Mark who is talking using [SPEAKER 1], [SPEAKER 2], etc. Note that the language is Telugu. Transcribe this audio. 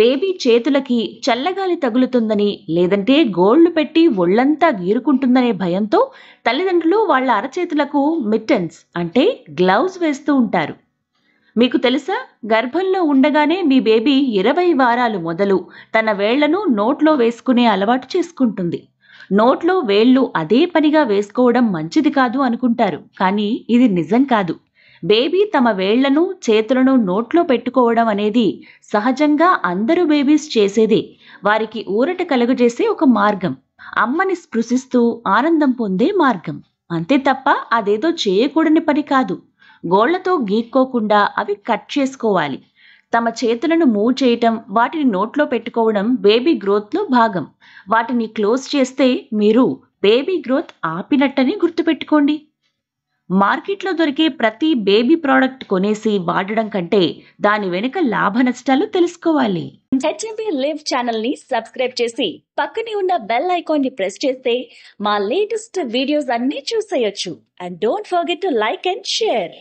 [SPEAKER 1] బేబీ చేతులకి చల్లగాలి తగులుతుందని లేదంటే గోళ్లు పెట్టి ఒళ్ళంతా గీరుకుంటుందనే భయంతో తల్లిదండ్రులు వాళ్ళ అరచేతులకు మిట్టన్స్ అంటే గ్లౌజ్ వేస్తూ ఉంటారు మీకు తెలుసా గర్భంలో ఉండగానే మీ బేబీ ఇరవై వారాలు మొదలు తన వేళ్లను నోట్లో వేసుకునే అలవాటు చేసుకుంటుంది నోట్లో వేళ్ళు అదే పనిగా వేసుకోవడం మంచిది కాదు అనుకుంటారు కానీ ఇది నిజం కాదు బేబీ తమ వేళ్లను చేతులను నోట్లో పెట్టుకోవడం అనేది సహజంగా అందరూ బేబీస్ చేసేదే వారికి ఊరట కలుగజేసే ఒక మార్గం అమ్మని స్పృశిస్తూ ఆనందం పొందే మార్గం అంతే తప్ప అదేదో చేయకూడని పని కాదు గోళ్లతో గీక్కోకుండా అవి కట్ చేసుకోవాలి తమ చేతులను మూవ్ చేయటం వాటిని నోట్లో పెట్టుకోవడం బేబీ గ్రోత్లో భాగం వాటిని క్లోజ్ చేస్తే మీరు బేబీ గ్రోత్ ఆపినట్టని గుర్తుపెట్టుకోండి మార్కెట్లో దొరికే ప్రతి బేబీ ప్రోడక్ట్ కొనేసి వాడడం కంటే దాని వెనుక లాభ నష్టాలు తెలుసుకోవాలి
[SPEAKER 2] లివ్ ఛానల్ ని సబ్స్క్రైబ్ చేసి పక్కనే ఉన్న బెల్ ఐకాన్ ని ప్రెస్ చేస్తే మా లేటెస్ట్ వీడియోస్ అన్ని చూసేయొచ్చు and don't forget to like and share